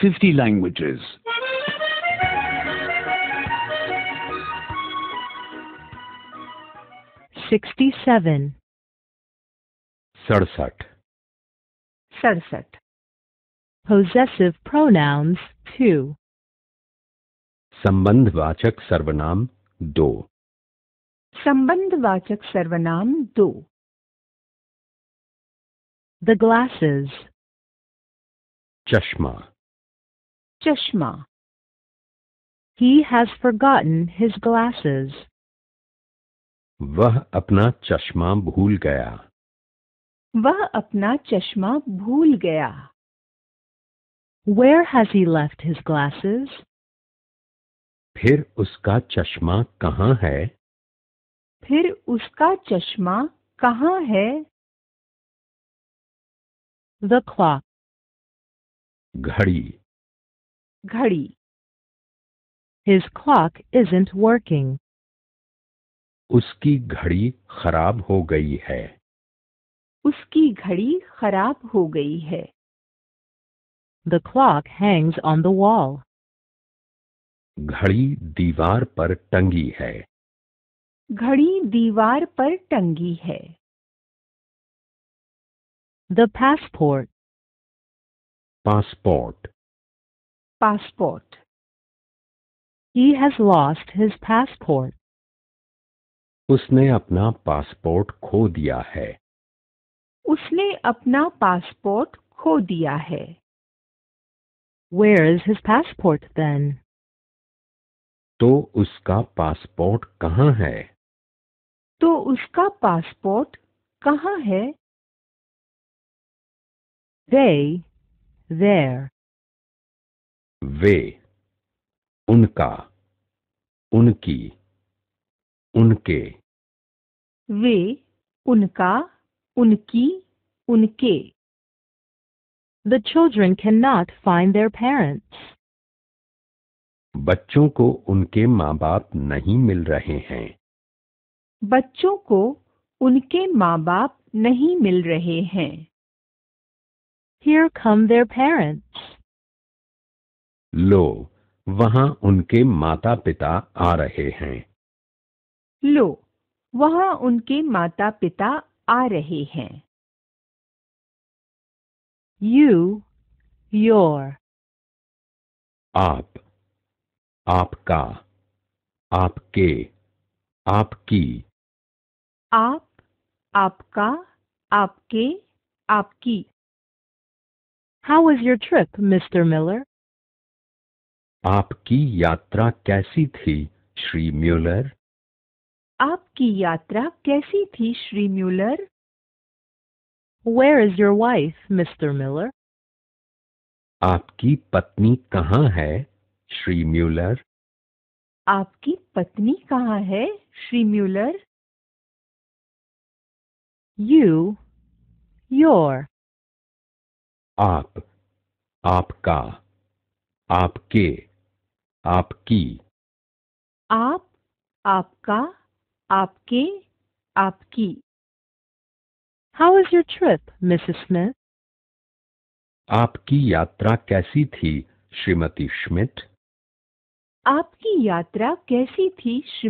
50 languages. Sixty-seven. Sarsat. Sarsat. Possessive pronouns two. Sambandhvachak सर्वनाम दो Sambandhvachak सर्वनाम दो The glasses. Chashma. Chashma. He has forgotten his glasses. Vah apna chashma bhool gaya. Vah apna chashma bhool gaya. Where has he left his glasses? Phir uska chashma कहाँ hai? Phir uska chashma कहाँ hai? The clock. घड़ी घड़ी His clock isn't working. उसकी घड़ी खराब हो गई है उसकी घड़ी खराब हो गई है The clock hangs on the wall. घड़ी दीवार पर टंगी है घड़ी दीवार पर टंगी है The passport. Passport passport. He has lost his passport. उसने अपना पासपोर्ट खो दिया है उसने अपना पासपोर्ट खो दिया है Where is his passport then? तो उसका पासपोर्ट कहाँ है तो उसका पासपोर्ट कहाँ है They, there, वे उनका उनकी उनके वे उनका उनकी उनके The children cannot find their parents. बच्चों को उनके माँ बाप नहीं मिल रहे हैं बच्चों को उनके माँ बाप नहीं मिल रहे हैं Here come their parents. लो वहां उनके माता पिता आ रहे हैं लो वहां उनके माता पिता आ रहे हैं यू योर आप आपका आपके आपकी आप आपका आपके आपकी how is your trip Mister Miller आपकी यात्रा कैसी थी श्री म्यूलर आपकी यात्रा कैसी थी Shri Muller where is your wife Mister Muller आपकी पत्नी कहाँ है श्री म्यूलर आपकी पत्नी कहाँ है श्री म्यूलर यू योर आप, आपका, आपके आपकी आप आपका आपके आपकी how is your trip Mrs Smith आपकी यात्रा कैसी थी श्रीमती स्मिथ आपकी यात्रा कैसी थी श्रीमती